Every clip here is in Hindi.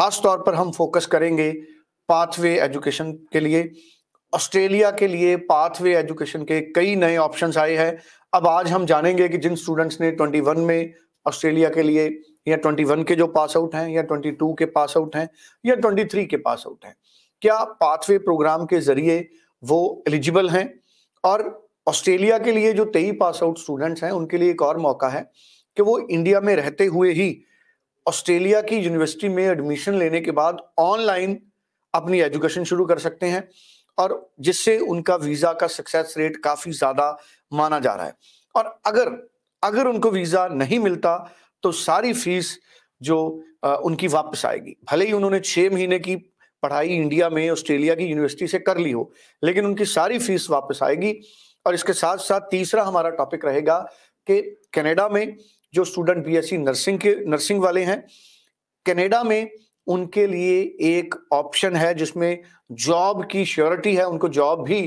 ख़ास तौर पर हम फोकस करेंगे पाथवे एजुकेशन के लिए ऑस्ट्रेलिया के लिए पाथवे एजुकेशन के कई नए ऑप्शंस आए हैं अब आज हम जानेंगे कि जिन स्टूडेंट्स ने 21 में ऑस्ट्रेलिया के लिए या 21 के जो पास आउट हैं या 22 के पास आउट हैं या 23 के पास आउट हैं क्या पाथवे प्रोग्राम के जरिए वो एलिजिबल हैं और ऑस्ट्रेलिया के लिए जो तेई पास आउट स्टूडेंट्स हैं उनके लिए एक और मौका है कि वो इंडिया में रहते हुए ही ऑस्ट्रेलिया की यूनिवर्सिटी में एडमिशन लेने के बाद ऑनलाइन अपनी एजुकेशन शुरू कर सकते हैं और जिससे उनका वीज़ा का सक्सेस रेट काफ़ी ज़्यादा माना जा रहा है और अगर अगर उनको वीज़ा नहीं मिलता तो सारी फीस जो आ, उनकी वापस आएगी भले ही उन्होंने छह महीने की पढ़ाई इंडिया में ऑस्ट्रेलिया की यूनिवर्सिटी से कर ली हो लेकिन उनकी सारी फीस वापस आएगी और इसके साथ साथ तीसरा हमारा टॉपिक रहेगा कि कनाडा में जो स्टूडेंट बीएससी नर्सिंग के नर्सिंग वाले हैं कनाडा में उनके लिए एक ऑप्शन है जिसमें जॉब की श्योरिटी है उनको जॉब भी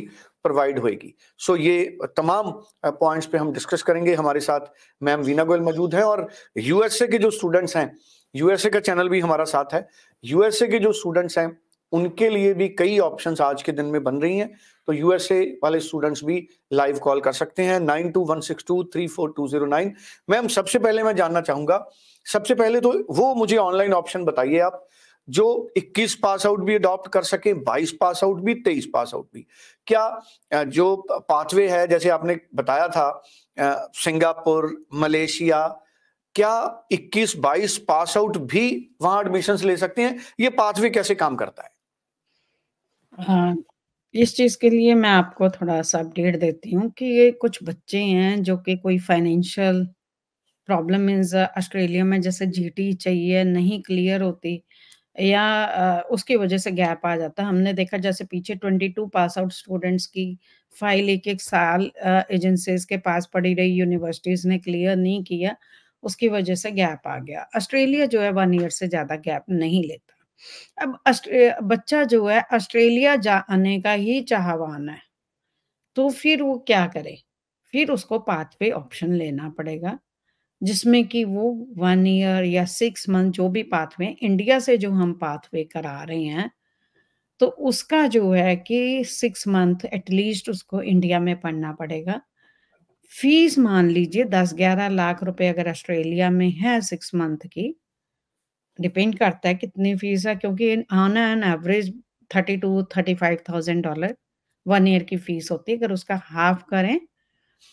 प्रोवाइड होएगी सो ये तमाम पॉइंट्स पे हम डिस्कस करेंगे हमारे साथ मैम वीना गोयल मौजूद हैं और यूएसए के जो स्टूडेंट्स हैं यूएसए का चैनल भी हमारा साथ है यूएसए के जो स्टूडेंट्स हैं उनके लिए भी कई ऑप्शंस आज के दिन में बन रही हैं तो यूएसए वाले स्टूडेंट्स भी लाइव कॉल कर सकते हैं nine two one six two three four two zero nine ma'am सबसे पहले मैं जानना चाहूंगा सबसे पहले तो वो मुझे ऑनलाइन ऑप्शन बताइए आप जो 21 पास आउट भी अडॉप्ट कर सके 22 पास आउट भी 23 पास आउट भी क्या जो पाथवे है जैसे आपने बताया था सिंगापुर मलेशिया क्या 21 22 पास आउट भी वहां एडमिशन ले सकते हैं ये पाथवे कैसे काम करता है हाँ, इस चीज़ के लिए मैं आपको थोड़ा-सा अपडेट देती हूँ कि ये कुछ बच्चे हैं जो कि कोई फाइनेंशियल प्रॉब्लम इन ऑस्ट्रेलिया में जैसे जीटी चाहिए नहीं क्लियर होती या उसकी वज़ह से गैप आ जाता है। हमने देखा जैसे पीछे 22 पास आउट स्टूडेंट्स की फाइल एक एक साल एजेंसीज़ के पास पड़ी रही, यूनिवर्सिटीज़ ने क्लियर नहीं किया, उसकी वज़ह से गैप आ गया। ऑस्ट्रेलिया जो है वन ईयर से ज़्यादा गैप नहीं लेता। अब बच्चा जो है ऑस्ट्रेलिया जाने का ही चाहवान है तो फिर वो क्या करे फिर उसको पाथवे ऑप्शन लेना पड़ेगा जिसमें कि वो वन ईयर या सिक्स मंथ जो भी पाथवे इंडिया से जो हम पाथवे करा रहे हैं तो उसका जो है कि सिक्स मंथ एटलीस्ट उसको इंडिया में पढ़ना पड़ेगा फीस मान लीजिए दस ग्यारह लाख रुपए अगर ऑस्ट्रेलिया में है सिक्स मंथ की डिपेंड करता है कितनी फीस है क्योंकि on an average thirty two thirty five thousand dollar one year की फीस होती है अगर उसका हाफ करें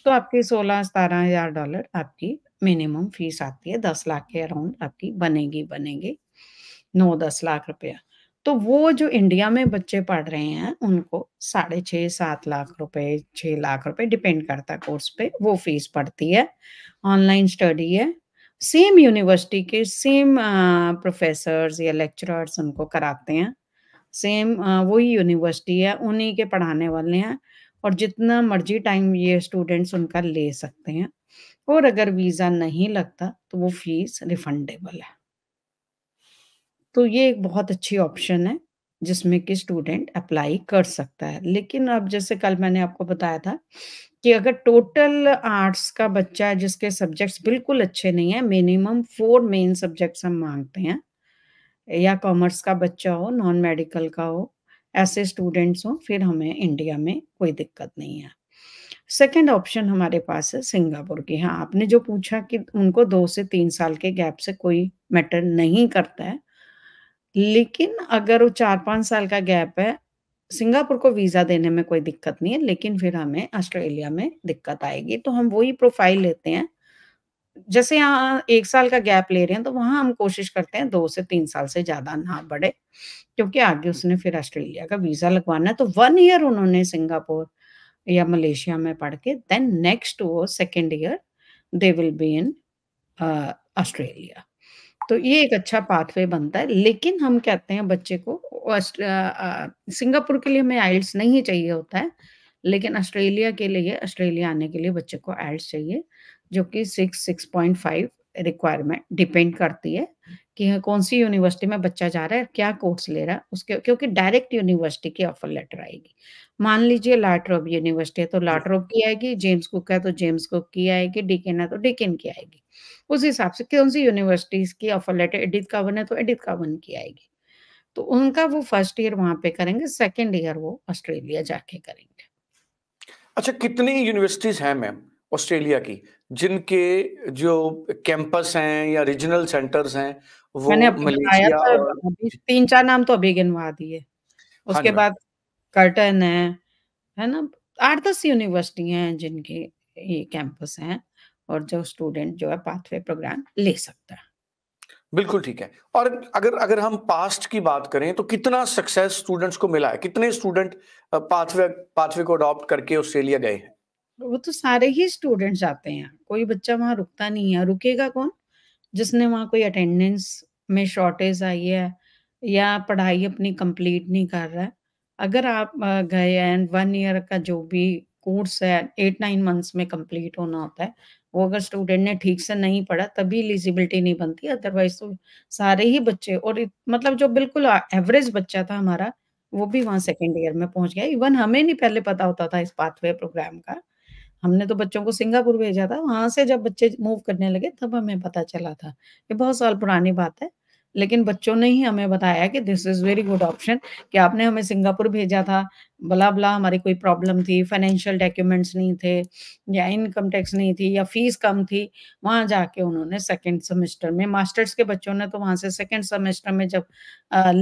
तो आपकी सोलह सतारह हजार डॉलर आपकी मिनिमम फीस आती है दस लाख के अराउंड आपकी बनेगी बनेगी नौ दस लाख रुपया तो वो जो इंडिया में बच्चे पढ़ रहे हैं उनको साढ़े छः सात लाख रुपए छः लाख रुपए डिपेंड करता है कोर्स पे वो फीस पड़ती है ऑनलाइन स्टडी है सेम यूनिवर्सिटी के सेम प्रोफेसर्स या लेक्चरर्स उनको कराते हैं सेम वही यूनिवर्सिटी है उन्हीं के पढ़ाने वाले हैं और जितना मर्जी टाइम ये स्टूडेंट्स उनका ले सकते हैं और अगर वीज़ा नहीं लगता तो वो फीस रिफंडेबल है तो ये एक बहुत अच्छी ऑप्शन है जिसमें कि स्टूडेंट अप्लाई कर सकता है लेकिन अब जैसे कल मैंने आपको बताया था कि अगर टोटल आर्ट्स का बच्चा जिसके सब्जेक्ट्स बिल्कुल अच्छे नहीं है मिनिमम फोर मेन सब्जेक्ट्स हम मांगते हैं या कॉमर्स का बच्चा हो नॉन मेडिकल का हो ऐसे स्टूडेंट्स हों फिर हमें इंडिया में कोई दिक्कत नहीं है सेकेंड ऑप्शन हमारे पास है सिंगापुर की हाँ आपने जो पूछा कि उनको दो से तीन साल के गैप से कोई मैटर नहीं करता है लेकिन अगर वो चार पाँच साल का गैप है सिंगापुर को वीजा देने में कोई दिक्कत नहीं है लेकिन फिर हमें ऑस्ट्रेलिया में दिक्कत आएगी तो हम वही प्रोफाइल लेते हैं जैसे यहाँ एक साल का गैप ले रहे हैं तो वहां हम कोशिश करते हैं दो से तीन साल से ज्यादा ना बढ़े क्योंकि आगे उसने फिर ऑस्ट्रेलिया का वीजा लगवाना है तो वन ईयर उन्होंने सिंगापुर या मलेशिया में पढ़ के देन नेक्स्ट वो second year they will be in Australia तो ये एक अच्छा पाथवे बनता है लेकिन हम कहते हैं बच्चे को सिंगापुर के लिए हमें आइल्स नहीं चाहिए होता है लेकिन ऑस्ट्रेलिया के लिए ऑस्ट्रेलिया आने के लिए बच्चे को आइल्स चाहिए जो कि six six point five requirement depend करती है कि हाँ, कौन सी यूनिवर्सिटी में बच्चा जा रहा है क्या कोर्स ले रहा है उसके क्योंकि डायरेक्ट यूनिवर्सिटी की ऑफर लेटर आएगी मान लीजिए लाट्रोब यूनिवर्सिटी है तो लाट्रोब की आएगी जेम्स कुक है तो जेम्स कुक की आएगी डिकेन है तो डिकेन की आएगी उस हिसाब से कौन सी यूनिवर्सिटीज की ऑफर लेटर एडिथ कावन है तो एडिथ कावन की आएगी तो उनका वो फर्स्ट ईयर वहां पे करेंगे सेकेंड ईयर वो ऑस्ट्रेलिया जाके करेंगे अच्छा कितनी यूनिवर्सिटीज हैं मैम ऑस्ट्रेलिया की जिनके जो कैंपस हैं या रीजनल सेंटर्स हैं वो मैंने मलेशिया और... तीन चार नाम तो अभी गिनवा दिए हाँ उसके हाँ बाद कर्टन है है ना आठ दस यूनिवर्सिटी हैं जिनके ये कैंपस हैं और जो स्टूडेंट जो है पाथवे प्रोग्राम ले सकता है बिल्कुल ठीक है और अगर अगर हम पास्ट की बात करें तो कितना सक्सेस स्टूडेंट्स को मिला है कितने स्टूडेंट पाथवे पाथवे को अडॉप्ट करके ऑस्ट्रेलिया गए हैं वो तो सारे ही स्टूडेंट जाते हैं कोई बच्चा वहाँ रुकता नहीं है रुकेगा कौन जिसने वहाँ कोई अटेंडेंस में शॉर्टेज आई है या पढ़ाई अपनी कंप्लीट नहीं कर रहा है अगर आप गए एंड वन ईयर का जो भी कोर्स है एट नाइन मंथ्स में कंप्लीट होना होता है वो अगर स्टूडेंट ने ठीक से नहीं पढ़ा तभी एलिजिबिलिटी नहीं बनती अदरवाइज तो सारे ही बच्चे और मतलब जो बिल्कुल एवरेज बच्चा था हमारा वो भी वहाँ सेकेंड ईयर में पहुंच गया इवन हमें नहीं पहले पता होता था इस पाथवे प्रोग्राम का हमने तो बच्चों को सिंगापुर भेजा था वहां से जब बच्चे मूव करने लगे तब हमें पता चला था ये बहुत साल पुरानी बात है लेकिन बच्चों ने ही हमें बताया कि this is very good option कि आपने हमें सिंगापुर भेजा था बला बला हमारी कोई प्रॉब्लम थी फाइनेंशियल डॉक्यूमेंट्स नहीं थे या इनकम टैक्स नहीं थी या फीस कम थी वहां जाके उन्होंने सेकेंड सेमेस्टर में मास्टर्स के बच्चों ने तो वहां से सेकेंड सेमेस्टर में जब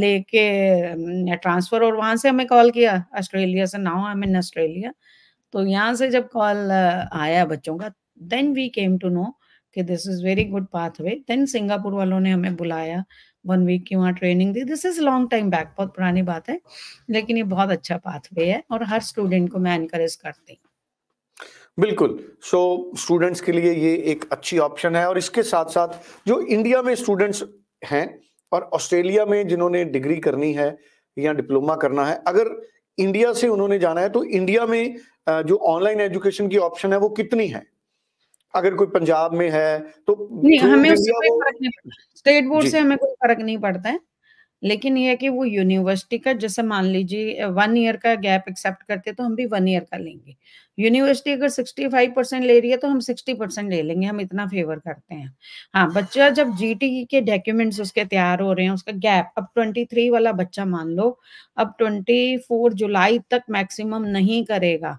लेके ट्रांसफर और वहां से हमें कॉल किया ऑस्ट्रेलिया से नाउ आई मीन ऑस्ट्रेलिया तो यहाँ से जब कॉल आया बच्चों का then we came to know कि this is very good pathway then Singapore वालों ने हमें बुलाया वन वीक की वहाँ ट्रेनिंग दी this is long time back बहुत पुरानी बात है लेकिन ये बहुत अच्छा पाथ वे है और हर स्टूडेंट को मैं इनकरेज करती हूँ बिल्कुल सो so, स्टूडेंट्स के लिए ये एक अच्छी ऑप्शन है और इसके साथ साथ जो इंडिया में स्टूडेंट्स हैं और ऑस्ट्रेलिया में जिन्होंने डिग्री करनी है या डिप्लोमा करना है अगर इंडिया से उन्होंने जाना है तो इंडिया में जो ऑनलाइन एजुकेशन की ऑप्शन है वो कितनी है अगर कोई पंजाब में है तो नहीं तो हमें उससे कोई फर्क नहीं स्टेट बोर्ड से हमें कोई फर्क नहीं पड़ता है लेकिन यह है कि वो यूनिवर्सिटी का जैसे मान लीजिए वन ईयर का गैप एक्सेप्ट करते तो हम भी वन ईयर का लेंगे यूनिवर्सिटी अगर सिक्सटी फाइव परसेंट ले रही है तो हम सिक्सटी परसेंट ले लेंगे हम इतना फेवर करते हैं हाँ बच्चा जब टी e के डॉक्यूमेंट्स उसके तैयार हो रहे हैं उसका गैप अब ट्वेंटी थ्री वाला बच्चा मान लो अब ट्वेंटी फोर जुलाई तक मैक्सिमम नहीं करेगा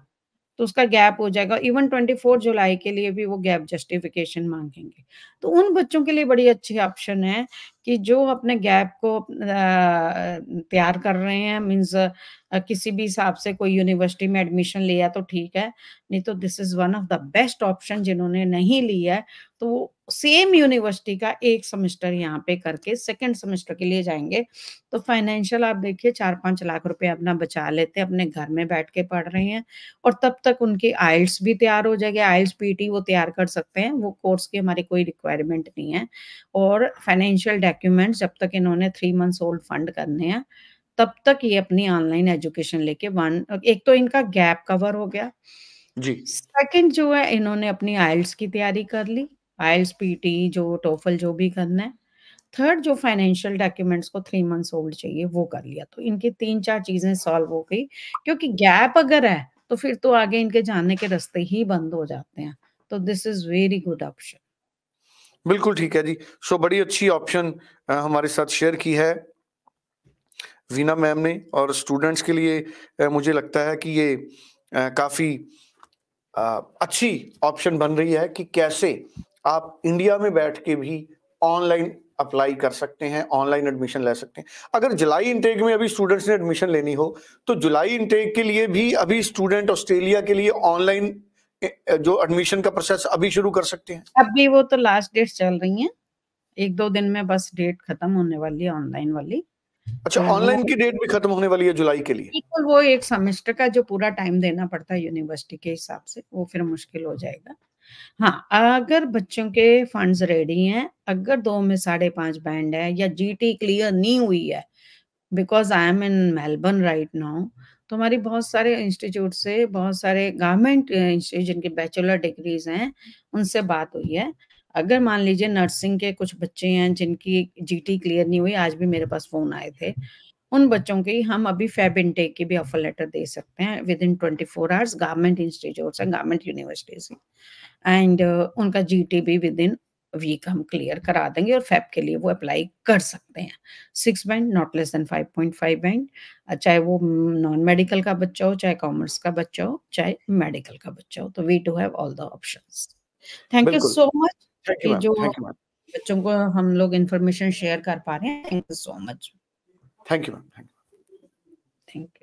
तो उसका गैप हो जाएगा इवन 24 जुलाई के लिए भी वो गैप जस्टिफिकेशन मांगेंगे तो उन बच्चों के लिए बड़ी अच्छी ऑप्शन है कि जो अपने गैप को तैयार कर रहे हैं मीन्स किसी भी हिसाब से कोई यूनिवर्सिटी में एडमिशन लिया तो ठीक है नहीं तो this is one of the best option जिन्होंने नहीं लिया है तो वो सेम यूनिवर्सिटी का एक सेमेस्टर यहाँ पे करके सेकंड सेमेस्टर के लिए जाएंगे तो फाइनेंशियल आप देखिए चार पाँच लाख रुपए अपना बचा लेते हैं अपने घर में बैठ के पढ़ रहे हैं और तब तक उनकी आइल्स भी तैयार हो जाएगी आइल्स पीटी वो तैयार कर सकते हैं वो कोर्स की हमारी कोई रिक्वायरमेंट नहीं है और फाइनेंशियल डॉक्यूमेंट जब तक इन्होंने थ्री मंथ्स ओल्ड फंड करने हैं तब तक ये अपनी ऑनलाइन एजुकेशन लेके वन एक तो इनका गैप कवर हो गया जी सेकंड जो है इन्होंने अपनी आइल्स की तैयारी कर ली आइल्स पीटी जो टोफल जो भी करना है थर्ड जो फाइनेंशियल डॉक्यूमेंट्स को थ्री मंथ्स ओल्ड चाहिए वो कर लिया तो इनकी तीन चार चीजें सॉल्व हो गई क्योंकि गैप अगर है तो फिर तो आगे इनके जाने के रास्ते ही बंद हो जाते हैं तो this is very good option बिल्कुल ठीक है जी सो बड़ी अच्छी ऑप्शन हमारे साथ शेयर की है वीना मैम ने और स्टूडेंट्स के लिए मुझे लगता है कि ये काफ़ी अच्छी ऑप्शन बन रही है कि कैसे आप इंडिया में बैठ के भी ऑनलाइन अप्लाई कर सकते हैं ऑनलाइन एडमिशन ले सकते हैं अगर जुलाई इंटेक में अभी स्टूडेंट्स ने एडमिशन लेनी हो तो जुलाई इंटेक के लिए भी अभी स्टूडेंट ऑस्ट्रेलिया के लिए ऑनलाइन जो एडमिशन का प्रोसेस अभी शुरू कर सकते हैं अभी वो तो लास्ट डेट चल रही है एक दो दिन में बस डेट खत्म होने वाली है ऑनलाइन वाली अच्छा ऑनलाइन तो की डेट भी खत्म होने वाली है जुलाई के लिए बिल्कुल वो एक सेमेस्टर का जो पूरा टाइम देना पड़ता है यूनिवर्सिटी के हिसाब से वो फिर मुश्किल हो जाएगा हाँ अगर बच्चों के फंड्स रेडी हैं अगर दो में साढ़े पांच बैंड है या जीटी क्लियर नहीं हुई है because I am in Melbourne right now तो हमारी बहुत सारे इंस्टीट्यूट से बहुत सारे गवर्नमेंट इंस्टीट्यूट जिनके बैचलर डिग्रीज हैं उनसे बात हुई है अगर मान लीजिए नर्सिंग के कुछ बच्चे हैं जिनकी जीटी क्लियर नहीं हुई आज भी मेरे पास फोन आए थे उन बच्चों की हम अभी फैब इनटेक की भी ऑफर लेटर दे सकते हैं within twenty four hours government institute government universities and उनका जी भी विद इन वीक हम क्लियर करा देंगे और फैप के लिए वो अप्लाई कर सकते हैं six band not less than five point five band चाहे वो नॉन मेडिकल का बच्चा हो चाहे कॉमर्स का बच्चा हो चाहे मेडिकल का बच्चा हो तो we too have all the option thank you so much जो बच्चों को हम लोग इंफॉर्मेशन शेयर कर पा रहे हैं thank you so much thank you thank you